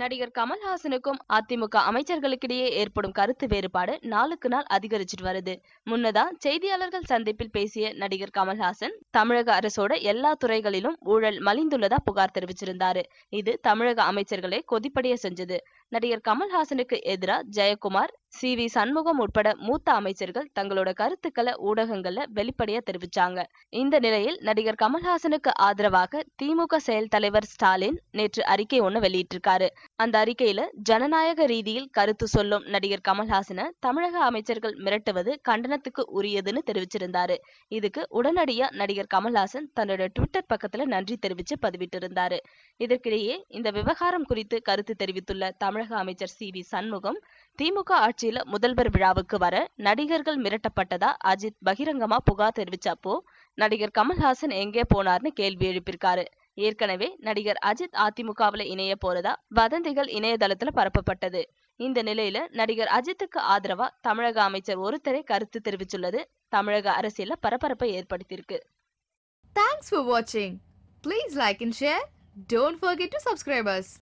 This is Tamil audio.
நடிகர் கமல்ஹாசனுக்கும் அதிமுக அமைச்சர்களுக்கிடையே ஏற்படும் கருத்து வேறுபாடு நாளுக்கு நாள் அதிகரிச்சிட்டு வருது முன்னதா செய்தியாளர்கள் சந்திப்பில் பேசிய நடிகர் கமல்ஹாசன் தமிழக அரசோட எல்லா துறைகளிலும் ஊழல் மலிந்துள்ளதா புகார் தெரிவிச்சிருந்தாரு இது தமிழக அமைச்சர்களை கொதிப்படைய செஞ்சது நடிகர் கமல்ஹாசனுக்கு எதிராக ஜெயக்குமார் சி வி சண்முகம் உட்பட மூத்த அமைச்சர்கள் தங்களோட கருத்துக்களை ஊடகங்கள்ல வெளிப்படையா தெரிவிச்சாங்க இந்த நிலையில் நடிகர் கமல்ஹாசனுக்கு ஆதரவாக திமுக செயல் தலைவர் ஸ்டாலின் நேற்று அறிக்கை ஒண்ணு வெளியிட்டிருக்காரு அந்த அறிக்கையில ஜனநாயக ரீதியில் கருத்து சொல்லும் நடிகர் கமல்ஹாசனை தமிழக அமைச்சர்கள் மிரட்டுவது கண்டனத்துக்கு உரியதுன்னு தெரிவிச்சிருந்தாரு இதுக்கு உடனடியா நடிகர் கமல்ஹாசன் தன்னோட ட்விட்டர் பக்கத்துல நன்றி தெரிவிச்சு பதிவிட்டிருந்தாரு இதற்கிடையே இந்த விவகாரம் குறித்து கருத்து தெரிவித்துள்ள தமிழக அமைச்சர் சி வி சண்முகம் திமுக ஆட்சி கட்சியில முதல்வர் விழாவுக்கு வர நடிகர்கள் மிரட்டப்பட்டதா அஜித் பகிரங்கமா புகார் தெரிவிச்சப்போ நடிகர் கமல்ஹாசன் எங்கே போனார்னு கேள்வி எழுப்பியிருக்காரு ஏற்கனவே நடிகர் அஜித் அதிமுகவுல இணைய போறதா வதந்திகள் இணையதளத்துல பரப்பப்பட்டது இந்த நிலையில நடிகர் அஜித்துக்கு ஆதரவா தமிழக அமைச்சர் ஒருத்தரை கருத்து தெரிவித்துள்ளது தமிழக அரசியல பரபரப்பை ஏற்படுத்தியிருக்கு தேங்க்ஸ் ஃபார் வாட்சிங் please like and share don't forget to subscribers